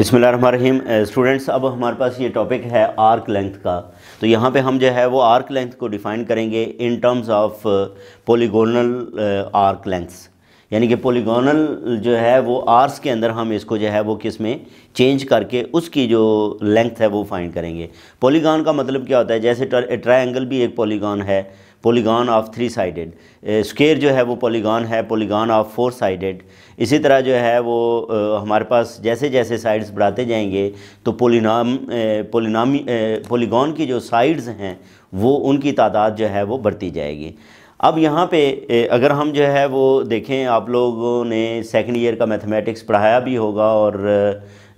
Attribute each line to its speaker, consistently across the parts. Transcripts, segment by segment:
Speaker 1: रहीम students अब हमारे पास ये टॉपिक है आर्क लेंथ का तो यहाँ पे हम जो है वो आर्क लेंथ को डिफ़ाइन करेंगे in terms of polygonal arc lengths यानी कि पोलीगोनल जो है वो आर्स के अंदर हम इसको जो है वो किस में चेंज करके उसकी जो लेंथ है वो फाइंड करेंगे पोलीगॉन का मतलब क्या होता है जैसे ट्राइंगल भी एक पोलीगॉन है polygon of three sided square जो है वो पोलीगॉन है पोलीगान ऑफ फोर साइडेड इसी तरह जो है वो हमारे पास जैसे जैसे साइड्स बढ़ाते जाएंगे तो पोलिनाम पोलिनामी पोलीगॉन की जो साइड्स हैं वो उनकी तादाद जो है वो बढ़ती जाएगी अब यहाँ पे अगर हम जो है वो देखें आप लोगों ने सेकंड ईयर का मैथमेटिक्स पढ़ाया भी होगा और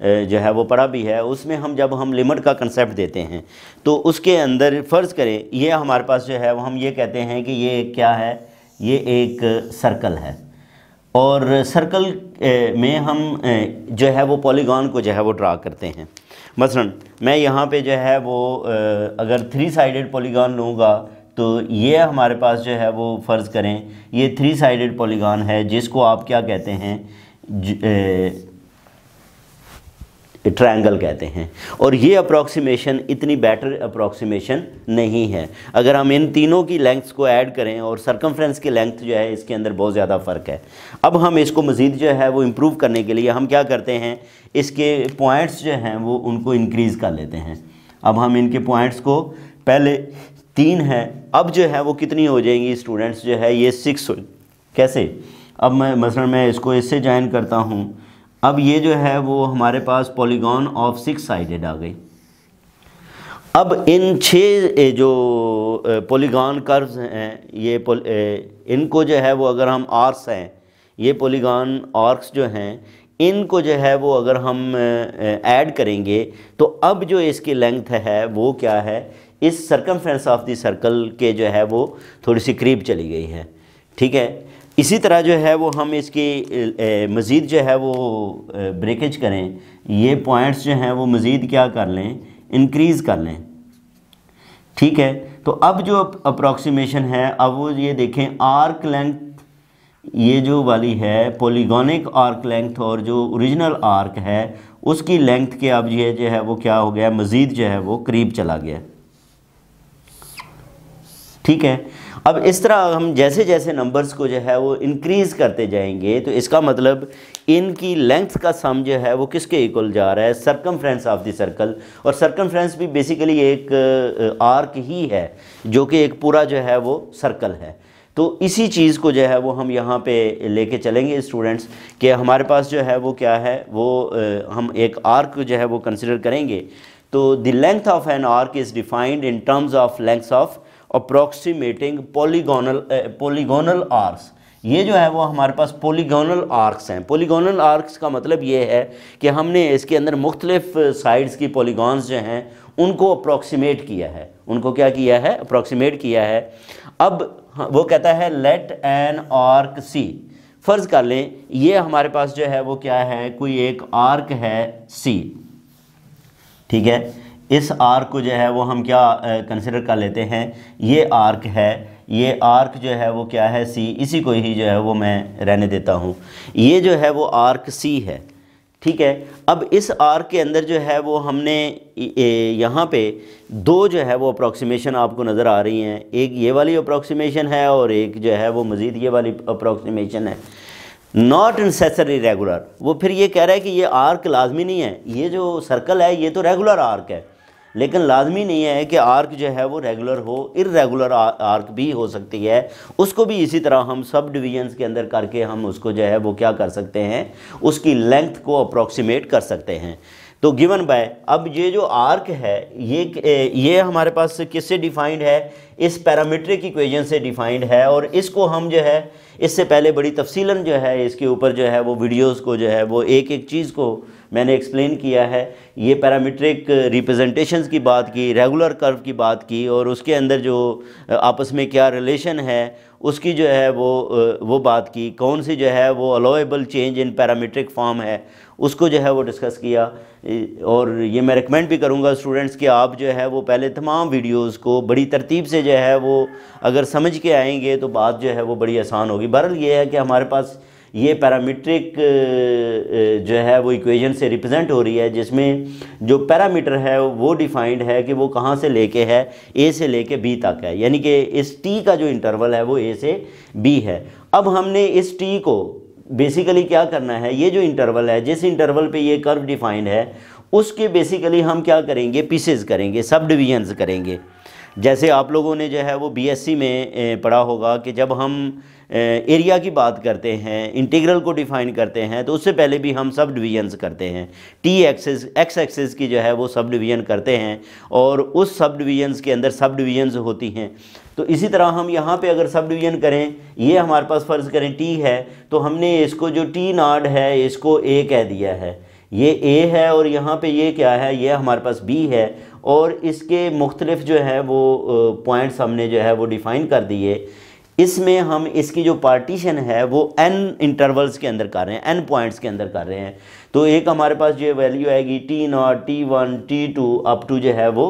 Speaker 1: जो है वो पढ़ा भी है उसमें हम जब हम लिमिट का कंसेप्ट देते हैं तो उसके अंदर फ़र्ज़ करें ये हमारे पास जो है वो हम ये कहते हैं कि ये क्या है ये एक सर्कल है और सर्कल में हम जो है वो पॉलीगॉन को जो है वो ड्रा करते हैं मसलन मैं यहाँ पे जो है वो अगर थ्री साइडेड पॉलीगॉन लूँगा तो ये हमारे पास जो है वो फ़र्ज़ करें ये थ्री साइडेड पॉलीगॉन है जिसको आप क्या कहते हैं ट्रायंगल कहते हैं और ये अप्रॉक्सीमेशन इतनी बेटर अप्रॉक्सीमेशन नहीं है अगर हम इन तीनों की लेंथ्स को ऐड करें और सरकमफ्रेंस की लेंथ जो है इसके अंदर बहुत ज़्यादा फ़र्क है अब हम इसको मज़ीद जो है वो इम्प्रूव करने के लिए हम क्या करते हैं इसके पॉइंट्स जो हैं वो उनको इनक्रीज़ कर लेते हैं अब हम इनके पॉइंट्स को पहले तीन है अब जो है वो कितनी हो जाएंगी स्टूडेंट्स जो है ये सिक्स कैसे अब मैं मसलन मैं इसको इससे ज्वाइन करता हूँ अब ये जो है वो हमारे पास पॉलीगॉन ऑफ सिक्स साइडेड आ गई अब इन छह जो पॉलीगॉन कर्व्स हैं ये इनको जो है वो अगर हम आर्क्स हैं ये पॉलीगॉन आर्क्स जो हैं इनको जो है वो अगर हम ऐड करेंगे तो अब जो इसकी लेंथ है वो क्या है इस सर्कमफ्रेंस ऑफ द सर्कल के जो है वो थोड़ी सी करीब चली गई है ठीक है इसी तरह जो है वो हम इसकी मज़ीद जो है वो ब्रेकेज करें ये पॉइंट्स जो हैं वो मज़ीद क्या कर लें इनक्रीज़ कर लें ठीक है तो अब जो अप्रॉक्सीमेशन है अब वो ये देखें आर्क लेंथ ये जो वाली है पॉलीगोनिक आर्क लेंथ और जो ओरिजिनल आर्क है उसकी लेंथ के अब ये जो है वो क्या हो गया मज़ीद जो है वो करीब चला गया ठीक है अब इस तरह हम जैसे जैसे नंबर्स को जो है वो इंक्रीज़ करते जाएंगे तो इसका मतलब इनकी लेंथ का सम जो है वो किसके इक्वल जा रहा है फ्रेंस ऑफ द सर्कल और फ्रेंस भी बेसिकली एक आर्क uh, ही है जो कि एक पूरा जो है वो सर्कल है तो इसी चीज़ को जो है वो हम यहाँ पे लेके चलेंगे स्टूडेंट्स कि हमारे पास जो है वो क्या है वो uh, हम एक आर्क जो है वो कंसिडर करेंगे तो the length of an arc is defined in terms of length of approximating polygonal polygonal arcs ये जो है वो हमारे पास पोलीगोनल आर्क्स हैं पोलीगोनल आर्क्स का मतलब ये है कि हमने इसके अंदर मुख्तलिफ साइड्स की पोलीगॉन्स जो हैं उनको अप्रोक्सीमेट किया है उनको क्या किया है अप्रोक्सीमेट किया है अब वो कहता है लेट एन आर्क सी फ़र्ज़ कर लें ये हमारे पास जो है वो क्या है कोई एक आर्क है सी ठीक है इस आर्क को जो है वो हम क्या कंसिडर कर लेते हैं ये आर्क है ये आर्क जो है वो क्या है सी इसी को ही जो है वो मैं रहने देता हूँ ये जो है वो आर्क सी है ठीक है अब इस आर्क के अंदर जो है वो हमने यहाँ पे दो जो है वो अप्रॉक्सीमेशन आपको नज़र आ रही हैं एक ये वाली अप्रॉक्सीमेशन है और एक जो है वो मज़ीद ये वाली अप्रॉक्सीमेशन है नॉट नेसेसरी रेगुलर वो फिर ये कह रहा है कि ये आर्क लाजमी नहीं है ये जो सर्कल है ये तो रेगुलर आर्क है लेकिन लाजमी नहीं है कि आर्क जो है वो रेगुलर हो इरेगुलर आर्क भी हो सकती है उसको भी इसी तरह हम सब डिवीजन्स के अंदर करके हम उसको जो है वो क्या कर सकते हैं उसकी लेंथ को अप्रोक्सीमेट कर सकते हैं तो गिवन बाय अब ये जो आर्क है ये ये हमारे पास किससे डिफाइंड है इस पैरामीट्रिक इक्वेशन से डिफाइंड है और इसको हम जो है इससे पहले बड़ी तफसीलन जो है इसके ऊपर जो है वो वीडियोस को जो है वो एक एक चीज़ को मैंने एक्सप्लेन किया है ये पैरामीट्रिक रिप्रेजेंटेशंस की बात की रेगुलर कर्व की बात की और उसके अंदर जो आपस में क्या रिलेशन है उसकी जो है वो वो बात की कौन सी जो है वो allowable change in parametric form है उसको जो है वो डिस्कस किया और ये मैं रिकमेंड भी करूँगा स्टूडेंट्स कि आप जो है वो पहले तमाम वीडियोज़ को बड़ी तरतीब से जो है वो अगर समझ के आएंगे तो बात जो है वो बड़ी आसान होगी बहरल ये है कि हमारे पास ये पैरामीट्रिक जो है वो इक्वेशन से रिप्रेजेंट हो रही है जिसमें जो पैरामीटर है वो डिफाइंड है कि वो कहाँ से लेके है ए से लेके बी तक है यानी कि इस टी का जो इंटरवल है वो ए से बी है अब हमने इस टी को बेसिकली क्या करना है ये जो इंटरवल है जिस इंटरवल पे ये कर्व डिफाइंड है उसके बेसिकली हम क्या करेंगे पीसेज करेंगे सब डिवीजन्स करेंगे जैसे आप लोगों ने जो है वो बीएससी में पढ़ा होगा कि जब हम एरिया की बात करते हैं इंटीग्रल को डिफ़ाइन करते हैं तो उससे पहले भी हम सब डिवीजन्स करते हैं टी एक्सेस एक्स एक्सेस की जो है वो सब डिवीजन करते हैं और उस सब डिवीजन्स के अंदर सब डिवीजन्स होती हैं तो इसी तरह हम यहाँ पे अगर सब डिवीजन करें ये हमारे पास फ़र्ज़ करें टी है तो हमने इसको जो टी नाड है इसको ए कह दिया है ये ए है और यहाँ पे ये क्या है ये हमारे पास बी है और इसके मुख्तलिफ जो है वो पॉइंट्स हमने जो है वो डिफ़ाइन कर दिए इसमें हम इसकी जो पार्टीशन है वो एन इंटरवल्स के अंदर कर रहे हैं एन पॉइंट्स के अंदर कर रहे हैं तो एक हमारे पास जो वैल्यू आएगी T nought T one T two up to जो है वो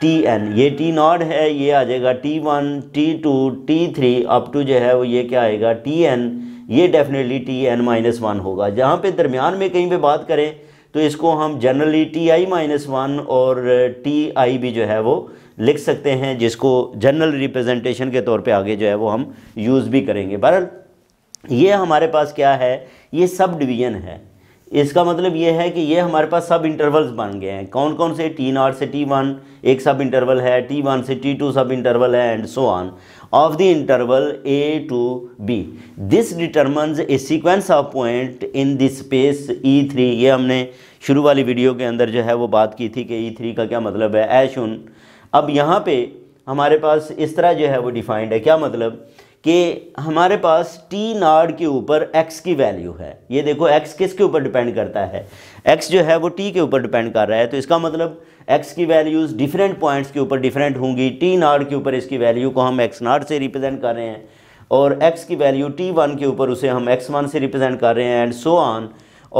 Speaker 1: टी एन ये टी नॉट है ये आ जाएगा T one T two T three up to जो है वो ये क्या आएगा टी एन ये definitely T N minus one होगा जहाँ पे दरमियान में कहीं पे बात करें तो इसको हम generally T I minus one और टी uh, आई भी जो है वो लिख सकते हैं जिसको जनरल रिप्रेजेंटेशन के तौर पे आगे जो है वो हम यूज़ भी करेंगे बहरहाल ये हमारे पास क्या है ये सब डिवीज़न है इसका मतलब ये है कि ये हमारे पास सब इंटरवल्स बन गए हैं कौन कौन से टी नॉट से टी वन एक सब इंटरवल है टी वन से टी टू सब इंटरवल है and so on of the interval A to B this determines a sequence of point in the space E three ये हमने शुरू वाली video के अंदर जो है वो बात की थी कि ई e थ्री का क्या मतलब है ऐशुन अब यहाँ पे हमारे पास इस तरह जो है वो डिफाइंड है क्या मतलब कि हमारे पास टी नाड के ऊपर एक्स की वैल्यू है ये देखो एक्स किसके ऊपर डिपेंड करता है एक्स जो है वो टी के ऊपर डिपेंड कर रहा है तो इसका मतलब एक्स की वैल्यूज़ डिफरेंट पॉइंट्स के ऊपर डिफरेंट होंगी टी नाड के ऊपर इसकी वैल्यू को हम एक्स नाड से रिप्रेजेंट कर रहे हैं और एक्स की वैल्यू टी वन के ऊपर उसे हम एक्स वन से रिप्रेजेंट कर रहे हैं एंड सो ऑन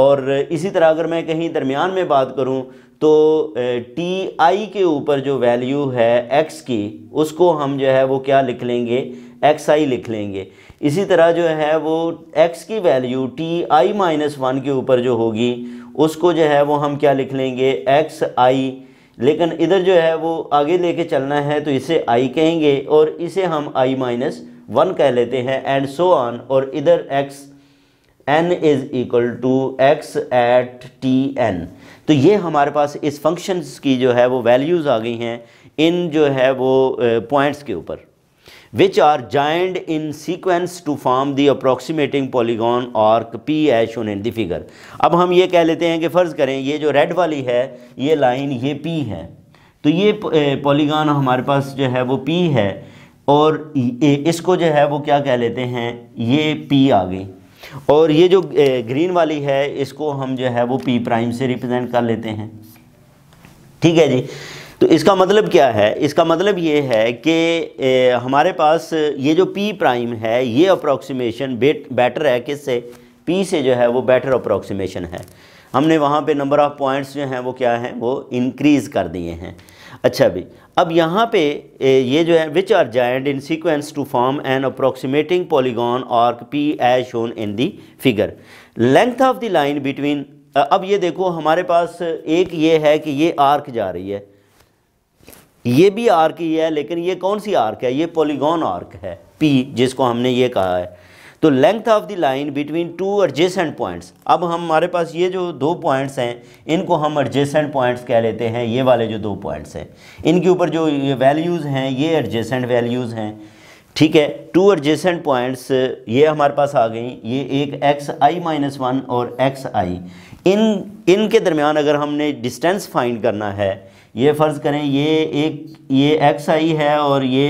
Speaker 1: और इसी तरह अगर मैं कहीं दरमियान में बात करूं तो टी आई के ऊपर जो वैल्यू है एक्स की उसको हम जो है वो क्या लिख लेंगे एक्स आई लिख लेंगे इसी तरह जो है वो एक्स की value T I minus one के ऊपर जो होगी उसको जो है वो हम क्या लिख लेंगे एक्स आई लेकिन इधर जो है वो आगे लेके चलना है तो इसे आई कहेंगे और इसे हम आई माइनस वन कह लेते हैं एंड सो ऑन और इधर X N is equal to X at T N तो ये हमारे पास इस फंक्शंस की जो है वो वैल्यूज़ आ गई हैं इन जो है वो पॉइंट्स के ऊपर which are joined in sequence to form the approximating polygon arc P as shown in the figure. अब हम ये कह लेते हैं कि फ़र्ज़ करें ये जो रेड वाली है ये लाइन ये P है तो ये पॉलीगॉन हमारे पास जो है वो P है और इसको जो है वो क्या कह लेते हैं ये P आ गई और ये जो ग्रीन वाली है इसको हम जो है वो P प्राइम से रिप्रेजेंट कर लेते हैं ठीक है जी तो इसका मतलब क्या है इसका मतलब ये है कि हमारे पास ये जो पी प्राइम है ये अप्रोक्सीमेशन बेटर है किससे पी से जो है वो बेटर अप्रोक्सीमेशन है हमने वहाँ पे नंबर ऑफ़ पॉइंट्स जो हैं वो क्या हैं वो इंक्रीज़ कर दिए हैं अच्छा भी अब यहाँ पे ये जो है which are joined in sequence to form an approximating polygon और P as shown in the figure length of the line between अब ये देखो हमारे पास एक ये है कि ये आर्क जा रही है ये भी आर्क ही है लेकिन ये कौन सी आर्क है ये पॉलीगॉन आर्क है पी जिसको हमने ये कहा है तो length of the line between two adjacent points अब हम हमारे पास ये जो दो पॉइंट्स हैं इनको हम एडजेसेंट पॉइंट्स कह लेते हैं ये वाले जो दो पॉइंट्स हैं इनके ऊपर जो ये वैल्यूज़ हैं ये एडजेसेंट वैल्यूज़ हैं ठीक है टू एडजेसेंट पॉइंट्स ये हमारे पास आ गई ये एक एक्स आई माइनस वन और एक्स आई इन इनके दरमियान अगर हमने डिस्टेंस फाइंड करना है ये फ़र्ज़ करें ये एक ये एक्स आई है और ये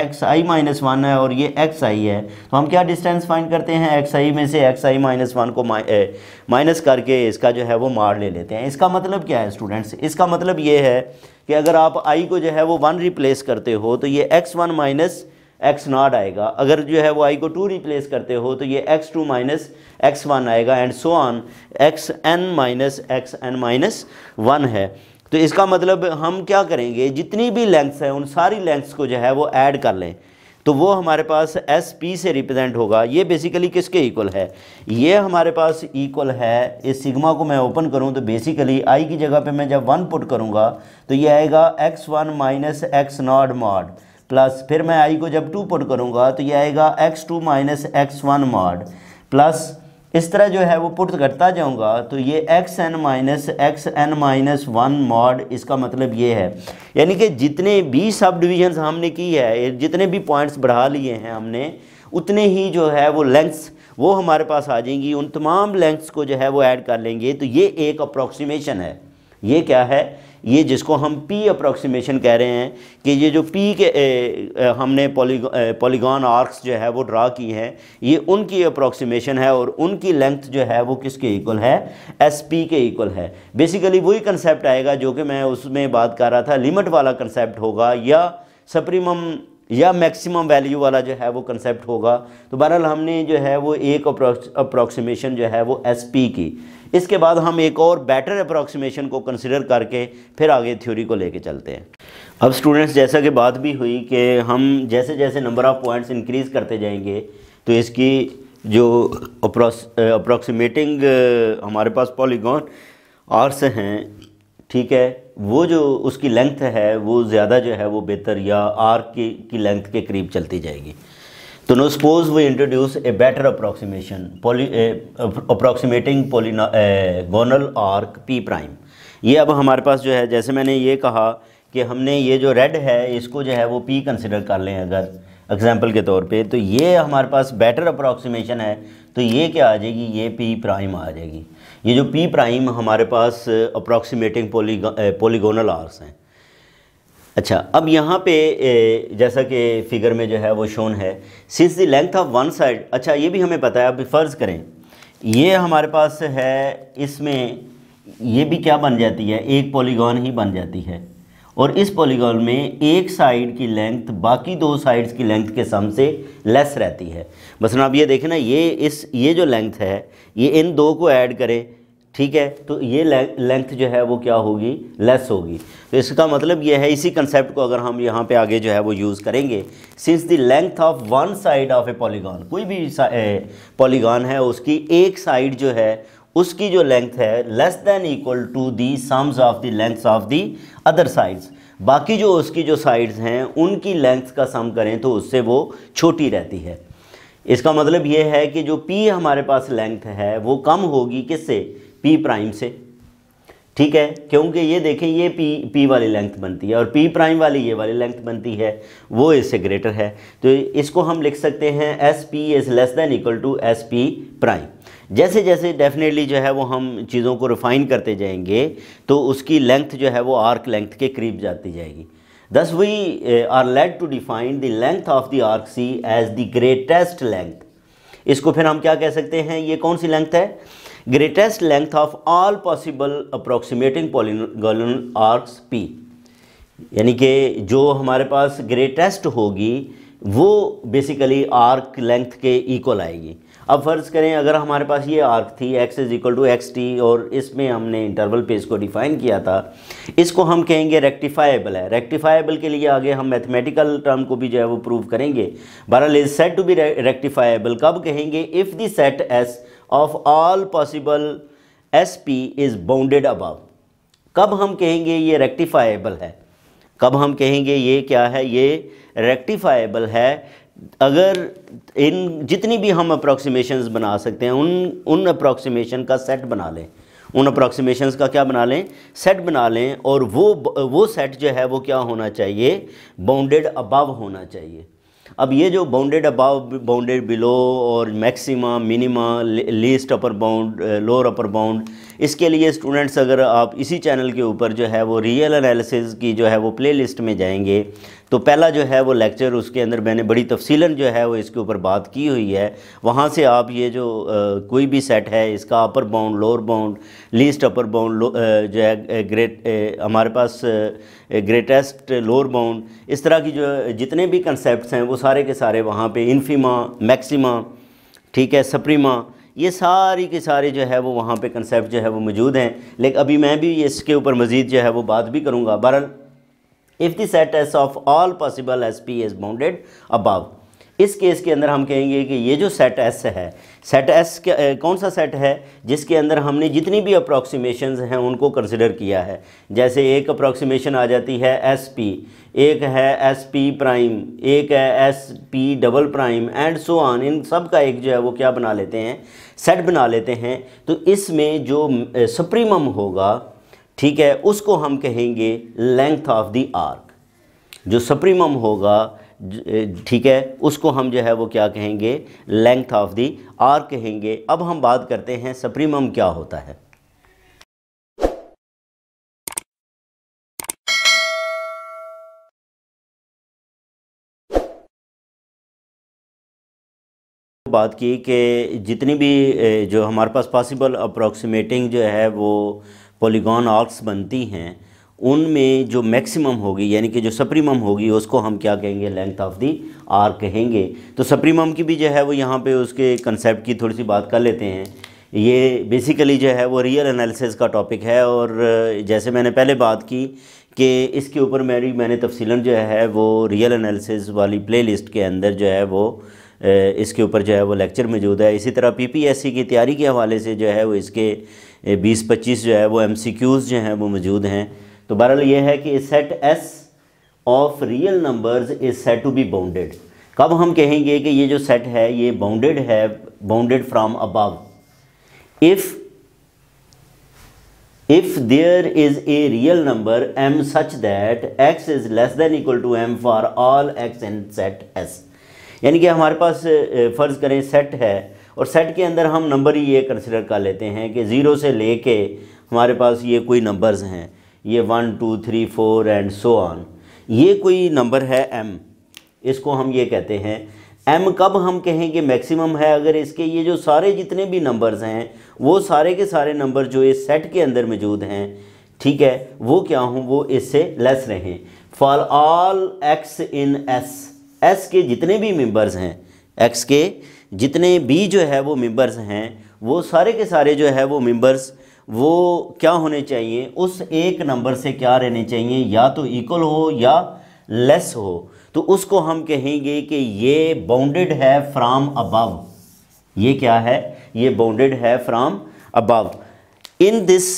Speaker 1: एक्स आई माइनस वन है और ये एक्स आई है तो हम क्या डिस्टेंस फाइंड करते हैं एक्स आई में से एक्स आई माइनस वन को माइनस eh, करके इसका जो है वो मार ले लेते हैं इसका मतलब क्या है स्टूडेंट्स इसका मतलब ये है कि अगर आप आई को जो है वो वन रिप्लेस करते हो तो ये X one minus X nought आएगा अगर जो है वो आई को टू रिप्लेस करते हो तो ये X two minus X one आएगा and so on X N minus X N minus one है तो इसका मतलब हम क्या करेंगे जितनी भी लेंथ्स हैं उन सारी लेंथ्स को जो है वो ऐड कर लें तो वो हमारे पास एस पी से रिप्रेजेंट होगा ये बेसिकली किसके इक्वल है ये हमारे पास इक्वल है इस सिग्मा को मैं ओपन करूं तो बेसिकली आई की जगह पे मैं जब वन पुट करूंगा तो ये आएगा X one minus X nought mod plus फिर मैं आई को जब टू पुट करूंगा तो ये आएगा X two minus X one mod plus इस तरह जो है वो पुट करता जाऊंगा तो ये X N minus X N minus one mod इसका मतलब ये है यानी कि जितने भी सब डिविजन्स हमने की है जितने भी पॉइंट्स बढ़ा लिए हैं हमने उतने ही जो है वो लेंथ्स वो हमारे पास आ जाएंगी उन तमाम लेंथ्स को जो है वो ऐड कर लेंगे तो ये एक अप्रोक्सीमेशन है ये क्या है ये जिसको हम पी अप्रोक्सीमेशन कह रहे हैं कि ये जो पी के ए, ए, हमने पॉलीगॉन आर्क्स जो है वो ड्रा की हैं ये उनकी अप्रोक्सीमेशन है और उनकी लेंथ जो है वो किसके इक्वल है एस पी के इक्वल है बेसिकली वही कंसेप्ट आएगा जो कि मैं उसमें बात कर रहा था लिमिट वाला कंसेप्ट होगा या सप्रीम या मैक्सिमम वैल्यू वाला जो है वो कंसेप्ट होगा तो बहरहाल हमने जो है वो एक अप्रॉक्सीमेशन जो है वो एस पी की इसके बाद हम एक और बेटर अप्रॉक्सीमेशन को कंसिडर करके फिर आगे थ्योरी को लेके चलते हैं अब स्टूडेंट्स जैसा कि बात भी हुई कि हम जैसे जैसे नंबर ऑफ़ पॉइंट्स इंक्रीज़ करते जाएंगे तो इसकी जो अप्रॉक्सीमेटिंग हमारे पास पॉलीगॉन आर्स हैं ठीक है वो जो उसकी लेंथ है वो ज़्यादा जो है वो बेहतर या आर के की लेंथ के करीब चलती जाएगी तो no suppose we introduce a better approximating poly polygonal arc P prime ये अब हमारे पास जो है जैसे मैंने ये कहा कि हमने ये जो रेड है इसको जो है वो पी कंसिडर कर लें अगर एग्जाम्पल के तौर पे तो ये हमारे पास बेटर अप्रॉक्सीमेशन है तो ये क्या आ जाएगी ये पी प्राइम आ जाएगी ये जो पी प्राइम हमारे पास अप्रॉक्सीमेटिंग पोलीगोनल आर्स हैं अच्छा अब यहाँ पे जैसा कि फिगर में जो है वो शोन है since the length of one side अच्छा ये भी हमें पता है अब फ़र्ज़ करें ये हमारे पास है इसमें ये भी क्या बन जाती है एक पॉलीगॉन ही बन जाती है और इस पॉलीगॉन में एक साइड की लेंथ बाकी दो साइड्स की लेंथ के सम से लेस रहती है बस ना आप ये देखें ना ये इस ये जो लेंथ है ये इन दो को ऐड करें ठीक है तो ये लेंथ जो है वो क्या होगी लेस होगी तो इसका मतलब ये है इसी कंसेप्ट को अगर हम यहाँ पे आगे जो है वो यूज़ करेंगे since the length of one side of a polygon कोई भी पॉलीगॉन है उसकी एक साइड जो है उसकी जो लेंथ है less than equal to the sums of the lengths of the other sides बाकी जो उसकी जो साइड्स हैं उनकी लेंथ का सम करें तो उससे वो छोटी रहती है इसका मतलब ये है कि जो पी हमारे पास लेंथ है वो कम होगी किससे पी प्राइम से ठीक है क्योंकि ये देखें ये पी पी वाली लेंथ बनती है और पी प्राइम वाली ये वाली लेंथ बनती है वो इससे ग्रेटर है तो इसको हम लिख सकते हैं S P is less than equal to S P prime जैसे जैसे डेफिनेटली जो है वो हम चीज़ों को रिफ़ाइन करते जाएंगे तो उसकी लेंथ जो है वो आर्क लेंथ के करीब जाती जाएगी thus we are led to define the length of the arc C as the greatest length इसको फिर हम क्या कह सकते हैं ये कौन सी लेंथ है greatest length of all possible approximating polygonal arcs P यानी कि जो हमारे पास ग्रेटेस्ट होगी वो बेसिकली आर्क लेंथ के इक्वल आएगी अब फ़र्ज़ करें अगर हमारे पास ये आर्क थी X is equal to X T और इसमें हमने इंटरवल पे इसको डिफ़ाइन किया था इसको हम कहेंगे रेक्टिफाइबल है रेक्टिफाइबल के लिए आगे हम मैथमेटिकल टर्म को भी जो है वो प्रूव करेंगे बहरहाल is said to be rectifiable कब कहेंगे if the set S of all possible S P is bounded above कब हम कहेंगे ये रेक्टिफाइबल है कब हम कहेंगे ये क्या है ये रेक्टिफाइबल है अगर इन जितनी भी हम अप्रोक्सीमेशन बना सकते हैं उन उन अप्रोक्सीमेशन का सेट बना लें उन अप्रोक्सीमेशन का क्या बना लें सेट बना लें और वो वो सेट जो है वो क्या होना चाहिए बाउंडेड अबव होना चाहिए अब ये जो बाउंडेड अबाव बाउंडेड बिलो और maxima minima least upper bound lower upper bound इसके लिए स्टूडेंट्स अगर आप इसी चैनल के ऊपर जो है वो रियल एनालिसिस की जो है वो प्लेलिस्ट में जाएंगे तो पहला जो है वो लेक्चर उसके अंदर मैंने बड़ी तफसीला जो है वो इसके ऊपर बात की हुई है वहाँ से आप ये जो आ, uh, कोई भी सेट है इसका upper bound lower bound least upper bound जो है ग्रेट uh, uh, हमारे पास आ, ग्रेटेस्ट लोअर बाउंड इस तरह की जो जितने भी कंसेप्ट हैं वो सारे के सारे वहाँ पे इन्फीमा मैक्सिमा ठीक है सप्रीमा ये सारी के सारे जो है वो वहाँ पे कंसेप्ट जो है वो मौजूद हैं लेकिन अभी मैं भी इसके ऊपर मज़ीद जो है वो बात भी करूँगा बहरल if the set S of all possible S P is bounded above इस केस के अंदर हम कहेंगे कि ये जो सेट एस है सेट एस कौन सा सेट है जिसके अंदर हमने जितनी भी अप्रॉक्सीमेशन हैं उनको कंसिडर किया है जैसे एक अप्रॉक्सीमेशन आ जाती है एस पी एक है एस पी प्राइम एक है S P double prime and so on इन सब का एक जो है वो क्या बना लेते हैं सेट बना लेते हैं तो इसमें जो सुप्रीमम होगा ठीक है उसको हम कहेंगे लेंथ ऑफ द आर्क जो सप्रीमम होगा ठीक है उसको हम जो है वो क्या कहेंगे लेंथ ऑफ दी आर कहेंगे अब हम बात करते हैं सप्रीमम क्या होता है बात की कि जितनी भी जो हमारे पास पॉसिबल अप्रॉक्सीमेटिंग जो है वो पॉलीगॉन आर्क्स बनती हैं उनमें जो मैक्सिमम होगी यानी कि जो सप्रीमम होगी उसको हम क्या कहेंगे लेंथ ऑफ दी आर कहेंगे तो सप्रीमम की भी जो है वो यहाँ पे उसके कंसेप्ट की थोड़ी सी बात कर लेते हैं ये बेसिकली जो है वो रियल एनालिसिस का टॉपिक है और जैसे मैंने पहले बात की कि इसके ऊपर मेरी मैंने तफसीला जो है वो रियल एनालिसिस वाली प्ले के अंदर जो है वो इसके ऊपर जो है वो लेक्चर मौजूद है इसी तरह पी की तैयारी के हवाले से जो है वो इसके बीस पच्चीस जो है वो एम जो हैं वो मौजूद हैं तो बहरहाल ये है कि set S of real numbers is said to be bounded कब हम कहेंगे कि ये जो सेट है ये बाउंडेड है bounded from above if if there is a real number M such that X is less than equal to M for all X in set S यानी कि हमारे पास फ़र्ज़ करें सेट है और सेट के अंदर हम नंबर ही ये कंसिडर कर लेते हैं कि ज़ीरो से लेके हमारे पास ये कोई नंबर्स हैं ये one two three four and so on ये कोई नंबर है एम इसको हम ये कहते हैं एम कब हम कहें कि मैक्सिमम है अगर इसके ये जो सारे जितने भी नंबर्स हैं वो सारे के सारे नंबर जो इस सेट के अंदर मौजूद हैं ठीक है वो क्या हों वो इससे लेस रहें for all X in S S के जितने भी मेंबर्स हैं एक्स के जितने भी जो है वो मेंबर्स हैं वो सारे के सारे जो है वो मेंबर्स वो क्या होने चाहिए उस एक नंबर से क्या रहने चाहिए या तो इक्वल हो या लेस हो तो उसको हम कहेंगे कि ये बाउंडेड है फ्राम अबव ये क्या है ये बाउंडेड है from above in this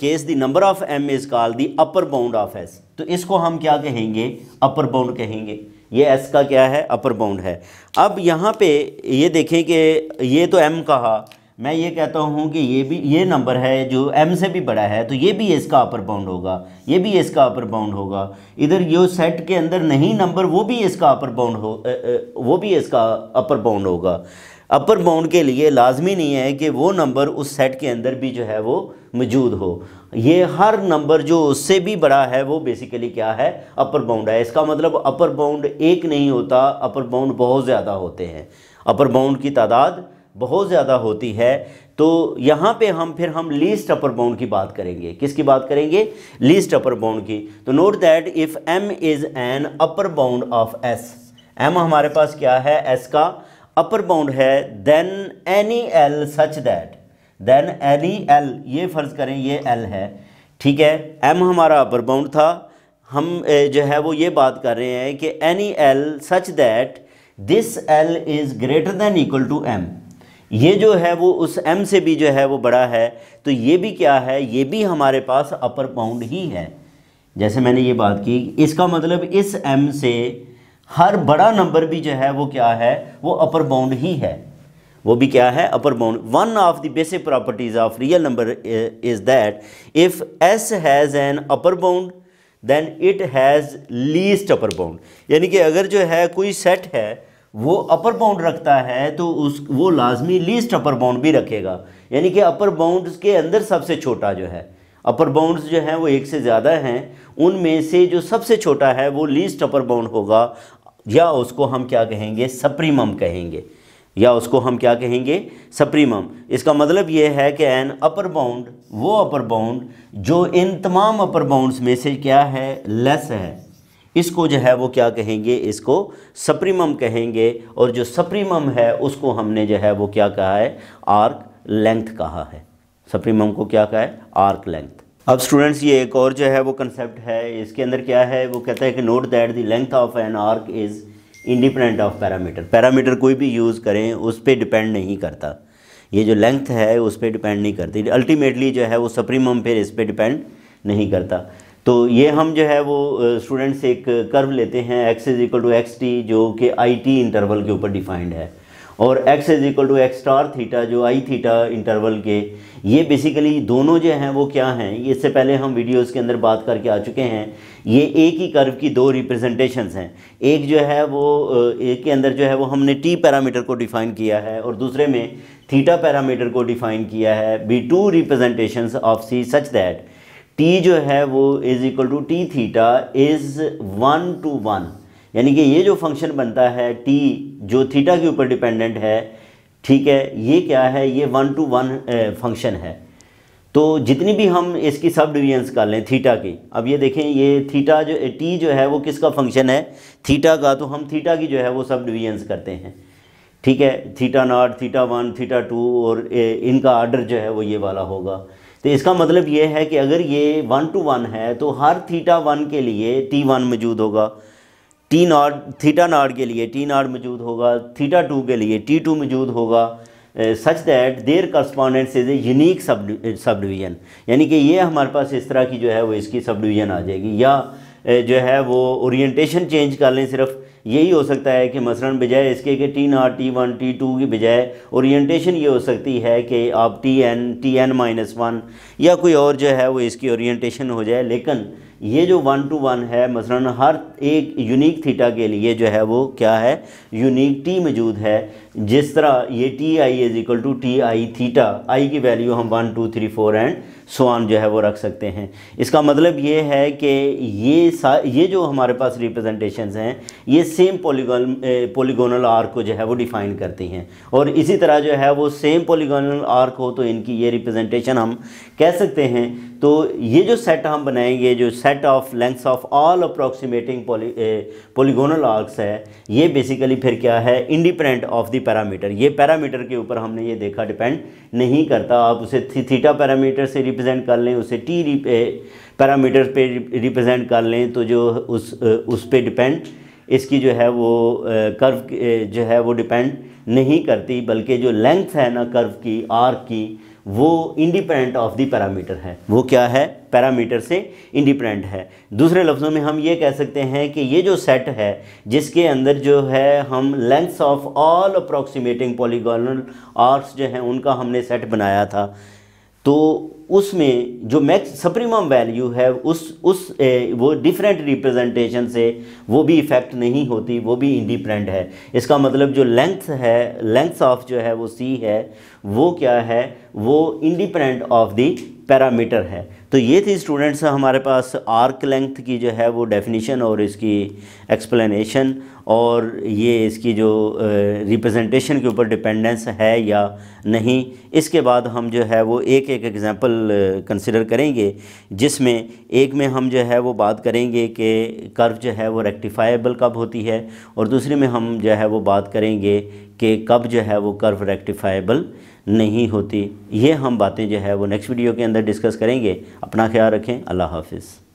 Speaker 1: case the number of M is called the upper bound of S तो इसको हम क्या कहेंगे अपर बाउंड कहेंगे ये एस का क्या है अपर बाउंड है अब यहाँ पे ये देखें कि ये तो एम कहा मैं ये कहता हूँ कि ये भी ये नंबर है जो एम से भी बड़ा है तो ये भी इसका अपर बाउंड होगा ये भी इसका अपर बाउंड होगा इधर जो सेट के अंदर नहीं नंबर वो भी इसका अपर बाउंड हो वो भी इसका अपर बाउंड होगा अपर बाउंड के लिए लाजमी नहीं है कि वो नंबर उस सेट के अंदर भी जो है वो मौजूद हो ये हर नंबर जो उससे भी बड़ा है वो बेसिकली क्या है अपर बाउंड है इसका मतलब अपर बाउंड एक नहीं होता अपर बाउंड बहुत ज़्यादा होते हैं अपर बाउंड की तादाद बहुत ज़्यादा होती है तो यहाँ पे हम फिर हम लीस्ट अपर बाउंड की बात करेंगे किसकी बात करेंगे लीस्ट अपर बाउंड की तो note that if M is an upper bound of S M हमारे पास क्या है एस का अपर बाउंड है then any L such that then any L ये फ़र्ज़ करें ये एल है ठीक है एम हमारा अपर बाउंड था हम जो है वो ये बात कर रहे हैं कि any L such that this L is greater than equal to M ये जो है वो उस एम से भी जो है वो बड़ा है तो ये भी क्या है ये भी हमारे पास अपर बाउंड ही है जैसे मैंने ये बात की इसका मतलब इस एम से हर बड़ा नंबर भी जो है वो क्या है वो अपर बाउंड ही है वो भी क्या है upper bound one of the basic properties of real number is that if S has an upper bound then it has least upper bound यानी कि अगर जो है कोई सेट है वो अपर बाउंड रखता है तो उस वो लाजमी लीस्ट अपर बाउंड भी रखेगा यानी कि अपर बाउंड के अंदर सबसे छोटा जो है अपर बाउंड जो हैं वो एक से ज़्यादा हैं उनमें से जो सबसे छोटा है वो लीस्ट अपर बाउंड होगा या उसको हम क्या कहेंगे सप्रीमम कहेंगे या उसको हम क्या कहेंगे सप्रीमम इसका मतलब ये है कि एन अपर बाउंड वो अपर बाउंड जो इन तमाम अपर बाउंड में से क्या है लेस है इसको जो है वो क्या कहेंगे इसको सप्रीमम कहेंगे और जो सप्रीमम है उसको हमने जो है वो क्या कहा है आर्क लेंथ कहा है सप्रीमम को क्या कहा है आर्क लेंथ अब स्टूडेंट्स ये एक और जो है वो कंसेप्ट है इसके अंदर क्या है वो कहता है कि note that the length of an arc is independent of parameter parameter कोई भी यूज़ करें उस पर डिपेंड नहीं करता ये जो लेंथ है उस पर डिपेंड नहीं करती अल्टीमेटली जो है वो सप्रीमम फिर इस पर डिपेंड नहीं करता तो ये हम जो है वो स्टूडेंट्स एक कर्व लेते हैं X is equal to X T जो कि आई टी इंटरवल के ऊपर डिफाइंड है और X is equal to X star theta जो आई थीटा इंटरवल के ये बेसिकली दोनों जो हैं वो क्या हैं इससे पहले हम वीडियोस के अंदर बात करके आ चुके हैं ये एक ही कर्व की दो रिप्रेजेंटेशंस हैं एक जो है वो एक के अंदर जो है वो हमने टी पैरामीटर को डिफ़ाइन किया है और दूसरे में थीटा पैरामीटर को डिफ़ाइन किया है be two representations of C such that T जो है वो is equal to T theta is one to one यानी कि ये जो फंक्शन बनता है टी जो थीटा के ऊपर डिपेंडेंट है ठीक है ये क्या है ये वन टू वन फंक्शन है तो जितनी भी हम इसकी सब डिवीजन्स कर लें थीटा की अब ये देखें ये थीटा जो टी जो है वो किसका फंक्शन है थीटा का तो हम थीटा की जो है वो सब डिवीजन्स करते हैं ठीक है theta not theta one theta two और इनका आर्डर जो है वो ये वाला होगा तो इसका मतलब ये है कि अगर ये वन टू वन है तो हर थीटा वन के लिए टी वन मौजूद होगा टी नॉट थीटा नॉट के लिए टी नॉट मौजूद होगा थीटा टू के लिए टी टू मौजूद होगा such that there correspondence is a unique sub sub division यानी कि ये हमारे पास इस तरह की जो है वो इसकी सब डिवीज़न आ जाएगी या जो है वो ओरिएंटेशन चेंज कर लें सिर्फ यही हो सकता है कि मसलन बजाय इसके कि T not T one T two की बजाय ओरिएंटेशन ये हो सकती है कि आप T N T N minus one या कोई और जो है वो इसकी ओरिएंटेशन हो जाए लेकिन ये जो वन टू वन है मसलन हर एक यूनिक थीटा के लिए जो है वो क्या है यूनिक टी मौजूद है जिस तरह ये T I is equal to T I theta I की वैल्यू हम one two three four and so on जो है वो रख सकते हैं इसका मतलब ये है कि ये ये जो हमारे पास रिप्रेजेंटेशंस हैं ये सेम पॉलीगोन पोलीगोनल आर्क को जो है वो डिफ़ाइन करती हैं और इसी तरह जो है वो सेम पोलीगोनल आर्क हो तो इनकी ये रिप्रेजेंटेशन हम कह सकते हैं तो ये जो सेट हम बनाएंगे जो set of lengths of all approximating polygonal arcs है ये बेसिकली फिर क्या है इंडिपेंडेंट ऑफ द पैरामीटर ये पैरामीटर के ऊपर हमने ये देखा डिपेंड नहीं करता आप उसे थी, थीटा पैरामीटर से रिप्रेजेंट कर लें उसे टी पैरामीटर पे रिप्रेजेंट कर लें तो जो उस उस पर डिपेंड इसकी जो है वो कर्व जो है वो डिपेंड नहीं करती बल्कि जो लेंथ है ना कर्व की आर्क की वो इंडिपेंडेंट ऑफ दी पैरामीटर है वो क्या है पैरामीटर से इंडिपेंडेंट है दूसरे लफ्ज़ों में हम ये कह सकते हैं कि ये जो सेट है जिसके अंदर जो है हम lengths of all approximating polygonal arcs जो हैं उनका हमने सेट बनाया था तो उसमें जो मैक्स सप्रीमम वैल्यू है उस उस ए, वो डिफरेंट रिप्रेजेंटेशन से वो भी इफ़ेक्ट नहीं होती वो भी इंडिपेंडेंट है इसका मतलब जो लेंथ है लेंथ ऑफ जो है वो सी है वो क्या है वो इंडिपेंडेंट ऑफ दी पैरामीटर है तो ये थी स्टूडेंट्स हमारे पास आर्क लेंथ की जो है वो डेफिनेशन और इसकी एक्सप्लेनेशन और ये इसकी जो रिप्रेजेंटेशन के ऊपर डिपेंडेंस है या नहीं इसके बाद हम जो है वो एक एक एग्जांपल कंसीडर करेंगे जिसमें एक में हम जो है वो बात करेंगे कि कर्व जो है वो रेक्टिफाइबल कब होती है और दूसरे में हम जो है वो बात करेंगे कि कब जो है वो कर्व रेक्टिफाइबल नहीं होती ये हम बातें जो है वो नेक्स्ट वीडियो के अंदर डिस्कस करेंगे अपना ख्याल रखें अल्लाह हाफिज़